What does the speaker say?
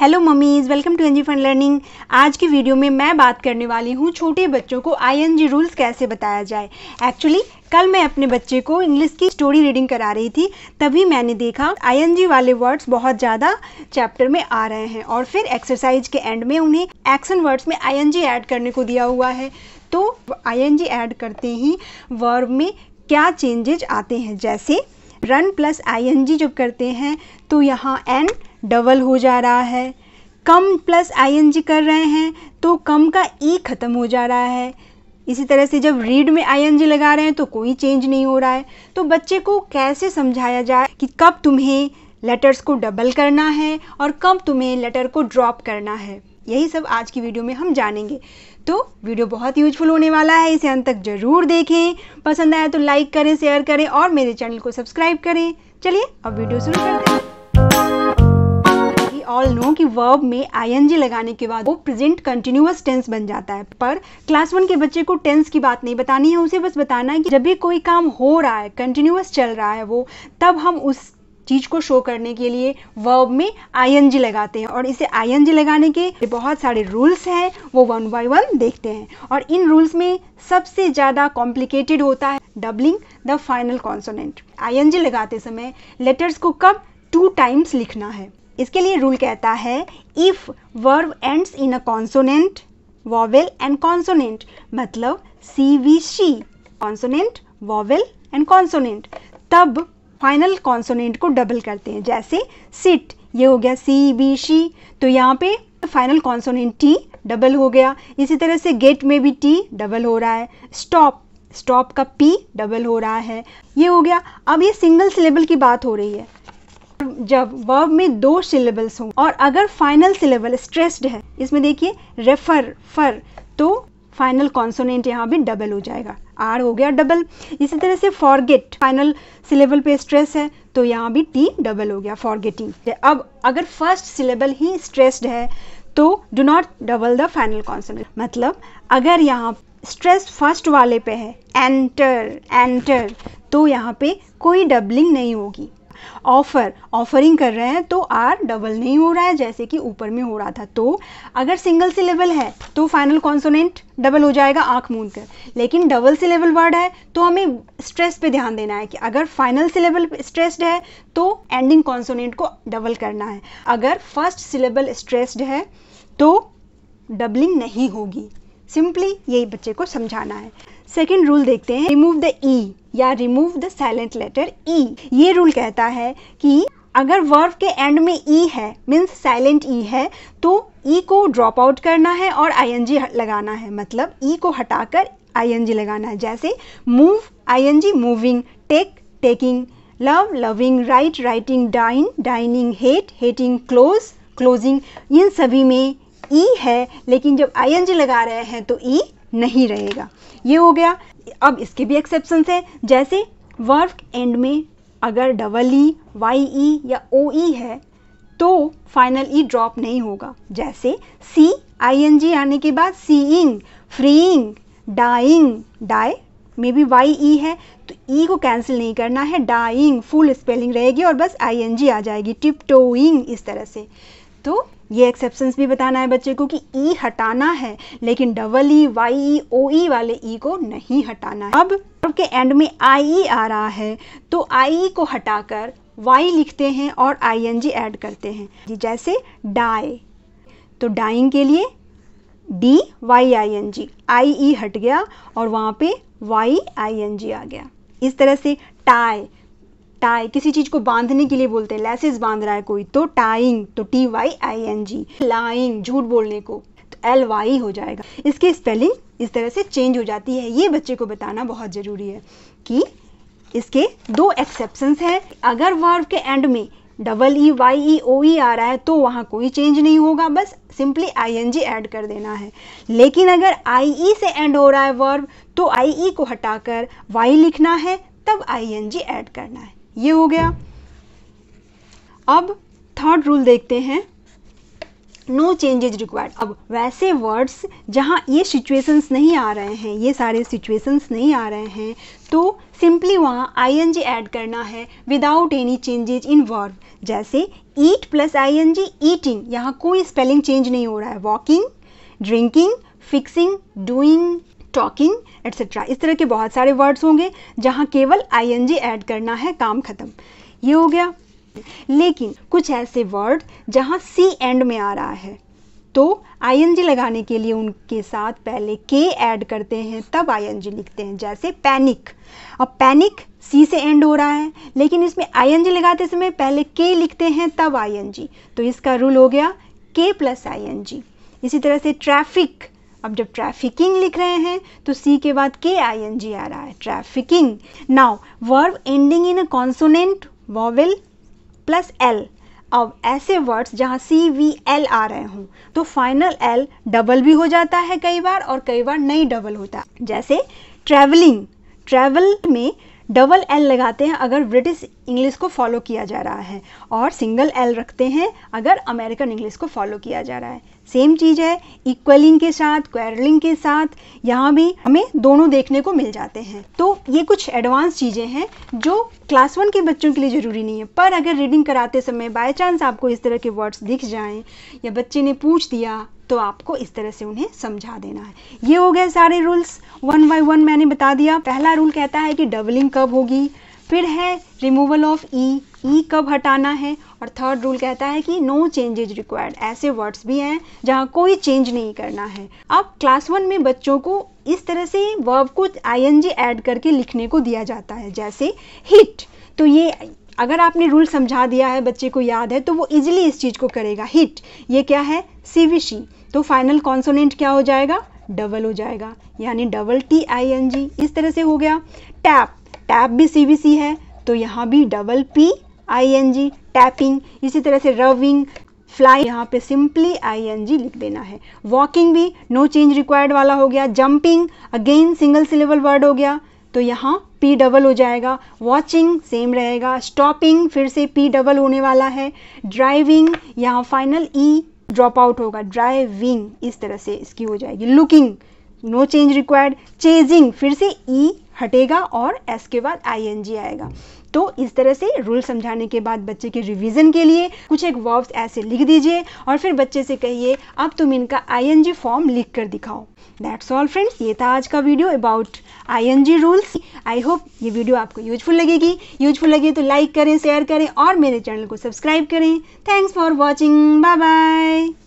hello mummies welcome to NG fund learning आज की video में मैं बात करने वाली हूँ छोटे बच्चों को आईएनजी रूल्स कैसे बताया जाए एक्चुअली कल मैं अपने बच्चे को इंग्लिश की स्टोरी रीडिंग करा रही थी तभी मैंने देखा आईएनजी वाले वर्ड्स बहुत ज़्यादा चैप्टर में आ रहे हैं और फिर एक्सरसाइज के एंड में उन्हें एक्शन वर्ड्स में आई ऐड करने को दिया हुआ है तो आई ऐड करते ही वर्ब में क्या चेंजेज आते हैं जैसे रन प्लस आई जब करते हैं तो यहाँ एन डबल हो जा रहा है कम प्लस आई कर रहे हैं तो कम का ई e ख़त्म हो जा रहा है इसी तरह से जब रीड में आई लगा रहे हैं तो कोई चेंज नहीं हो रहा है तो बच्चे को कैसे समझाया जाए कि कब तुम्हें लेटर्स को डबल करना है और कब तुम्हें लेटर को ड्रॉप करना है यही सब आज की वीडियो में हम जानेंगे तो वीडियो बहुत यूजफुल होने वाला है इसे अंत तक ज़रूर देखें पसंद आया तो लाइक करें शेयर करें और मेरे चैनल को सब्सक्राइब करें चलिए अब वीडियो शुरू करते हैं ऑल नो कि वर्ब में आईएनजी लगाने के बाद वो प्रेजेंट कंटिन्यूअस टेंस बन जाता है पर क्लास वन के बच्चे को टेंस की बात नहीं बतानी है उसे बस बताना है कि जब भी कोई काम हो रहा है कंटिन्यूअस चल रहा है वो तब हम उस चीज को शो करने के लिए वर्ब में आई लगाते हैं और इसे आई लगाने के बहुत सारे रूल्स हैं वो वन बाय वन देखते हैं और इन रूल्स में सबसे ज़्यादा कॉम्प्लिकेटेड होता है doubling the final consonant I लगाते समय लेटर्स को कब टू टाइम्स लिखना है इसके लिए रूल कहता है if verb ends in a consonant vowel and consonant मतलब C V C consonant vowel and consonant तब फाइनल कॉन्सोनेंट को डबल करते हैं जैसे सिट ये हो गया सी बी शी तो यहाँ पे फाइनल कॉन्सोनेंट टी डबल हो गया इसी तरह से गेट में भी टी डबल हो रहा है स्टॉप स्टॉप का पी डबल हो रहा है ये हो गया अब ये सिंगल सिलेबल की बात हो रही है जब वर्ब में दो सिलेबल्स हों और अगर फाइनल सिलेबल स्ट्रेस्ड है इसमें देखिए रेफर फर तो फाइनल कॉन्सोनेंट यहाँ भी डबल हो जाएगा आर हो गया डबल इसी तरह से फॉरगेट फाइनल सिलेबल पे स्ट्रेस है तो यहाँ भी टी डबल हो गया फॉरगेटिंग अब अगर फर्स्ट सिलेबल ही स्ट्रेस्ड है तो do not double the final consonant मतलब अगर यहाँ स्ट्रेस फर्स्ट वाले पे है एंटर एंटर तो यहाँ पे कोई डबलिंग नहीं होगी ऑफर ऑफरिंग कर रहे हैं तो आर डबल नहीं हो रहा है जैसे कि ऊपर में हो रहा था तो अगर सिंगल सिलेबल है तो फाइनल कॉन्सोनेंट डबल हो जाएगा आँख मूंद कर लेकिन डबल सिलेबल वर्ड है तो हमें स्ट्रेस पे ध्यान देना है कि अगर फाइनल सिलेबल स्ट्रेस्ड है तो एंडिंग कॉन्सोनेंट को डबल करना है अगर फर्स्ट सिलेबल स्ट्रेस्ड है तो डबलिंग नहीं होगी सिंपली यही बच्चे को समझाना है सेकेंड रूल देखते हैं रिमूव द ई या remove the silent letter E ये रूल कहता है कि अगर वर्ब के एंड में ई e है मीन्स साइलेंट ई है तो ई e को ड्रॉप आउट करना है और आईएनजी लगाना है मतलब ई e को हटाकर आईएनजी लगाना है जैसे move ING moving take taking love loving write writing dine dining hate hating close closing इन सभी में ई है लेकिन जब आईएनजी लगा रहे हैं तो ई नहीं रहेगा ये हो गया अब इसके भी एक्सेप्शन है जैसे वर्क एंड में अगर डबल ई वाई ई या ओ ई e है तो फाइनल ई ड्रॉप नहीं होगा जैसे सी आई एन जी आने के बाद सीइंग फ्रीइंग डाइंग डाई मे बी वाई ई है तो ई e को कैंसिल नहीं करना है डाइंग फुल स्पेलिंग रहेगी और बस आई एन जी आ जाएगी टिप टोइंग इस तरह से तो ये एक्सेप्शन भी बताना है बच्चे को कि ई e हटाना है लेकिन डबल ई वाई ई ओ ई वाले ई e को नहीं हटाना है अब के एंड में आई ई e आ रहा है तो आई ई को हटाकर वाई लिखते हैं और आई एन जी एड करते हैं जैसे डाई तो डाइंग के लिए D Y I N G I E हट गया और वहाँ पे वाई आई एन जी आ गया इस तरह से टाई टाई किसी चीज़ को बांधने के लिए बोलते हैं लेसेस बांध रहा है कोई तो टाइंग तो T Y I N G lying झूठ बोलने को तो एल वाई हो जाएगा इसकी स्पेलिंग इस तरह से चेंज हो जाती है ये बच्चे को बताना बहुत ज़रूरी है कि इसके दो एक्सेप्शन है अगर वर्ब के एंड में डबल ई वाई ई ओ ई आ रहा है तो वहाँ कोई चेंज नहीं होगा बस simply I N G add कर देना है लेकिन अगर आई ई e से एंड हो रहा है वर्ब तो आई ई e को हटाकर वाई लिखना है तब आई एन जी एड करना है ये हो गया अब थर्ड रूल देखते हैं नो चेंजेज रिक्वायर्ड अब वैसे वर्ड्स जहाँ ये सिचुएशंस नहीं आ रहे हैं ये सारे सिचुएशंस नहीं आ रहे हैं तो सिंपली वहाँ आई एन जी ऐड करना है without any changes in verb जैसे eat plus I N G eating यहाँ कोई स्पेलिंग चेंज नहीं हो रहा है walking drinking fixing doing talking etcetera इस तरह के बहुत सारे वर्ड्स होंगे जहाँ केवल आई एड करना है काम खत्म ये हो गया लेकिन कुछ ऐसे वर्ड जहाँ सी एंड में आ रहा है तो आई लगाने के लिए उनके साथ पहले के ऐड करते हैं तब आई लिखते हैं जैसे पैनिक अब पैनिक सी से एंड हो रहा है लेकिन इसमें आई लगाते समय पहले के लिखते हैं तब आई तो इसका रूल हो गया के प्लस आई इसी तरह से ट्रैफिक अब जब ट्रैफिकिंग लिख रहे हैं तो सी के बाद के आई एन जी आ रहा है trafficking now verb ending in a consonant vowel plus L अब ऐसे वर्ड्स जहाँ सी वी एल आ रहे हों तो फाइनल एल डबल भी हो जाता है कई बार और कई बार नहीं डबल होता जैसे ट्रैवलिंग ट्रैवल में डबल एल लगाते हैं अगर ब्रिटिश इंग्लिश को फॉलो किया जा रहा है और सिंगल एल रखते हैं अगर अमेरिकन इंग्लिश को फॉलो किया जा रहा है सेम चीज़ है इक्वलिंग के साथ क्वेरलिंग के साथ यहाँ भी हमें दोनों देखने को मिल जाते हैं तो ये कुछ एडवांस चीज़ें हैं जो क्लास वन के बच्चों के लिए ज़रूरी नहीं है पर अगर रीडिंग कराते समय बाय चांस आपको इस तरह के वर्ड्स दिख जाएं या बच्चे ने पूछ दिया तो आपको इस तरह से उन्हें समझा देना है ये हो गए सारे रूल्स वन बाई वन मैंने बता दिया पहला रूल कहता है कि डबलिंग कब होगी फिर है रिमूवल ऑफ ई ई कब हटाना है और थर्ड रूल कहता है कि नो चेंजेज रिक्वायर्ड ऐसे वर्ड्स भी हैं जहाँ कोई चेंज नहीं करना है अब क्लास वन में बच्चों को इस तरह से वर्ब को आईएनजी ऐड करके लिखने को दिया जाता है जैसे हिट तो ये अगर आपने रूल समझा दिया है बच्चे को याद है तो वो इजिली इस चीज़ को करेगा हिट ये क्या है सीविशी तो फाइनल कॉन्सोनेंट क्या हो जाएगा डबल हो जाएगा यानी double T I N G इस तरह से हो गया टैप टैप भी सी बी सी है तो यहाँ भी double P I N G tapping इसी तरह से रविंग फ्लाई यहाँ पे सिंपली आई एन जी लिख देना है वॉकिंग भी नो चेंज रिक्वायर्ड वाला हो गया jumping again single syllable word हो गया तो यहाँ P डबल हो जाएगा वॉचिंग सेम रहेगा स्टॉपिंग फिर से P डबल होने वाला है ड्राइविंग यहाँ फाइनल E ड्रॉप आउट होगा ड्राइविंग इस तरह से इसकी हो जाएगी looking no change required chasing फिर से ई e, हटेगा और एस के बाद आई आएगा तो इस तरह से रूल समझाने के बाद बच्चे के रिवीजन के लिए कुछ एक वर्ब्स ऐसे लिख दीजिए और फिर बच्चे से कहिए अब तुम इनका आई फॉर्म लिख कर दिखाओ दैट्स ऑल फ्रेंड्स ये था आज का video about I rules I hope ये वीडियो आपको यूजफुल लगेगी यूजफुल लगे तो लाइक करें शेयर करें और मेरे चैनल को सब्सक्राइब करें thanks for watching bye bye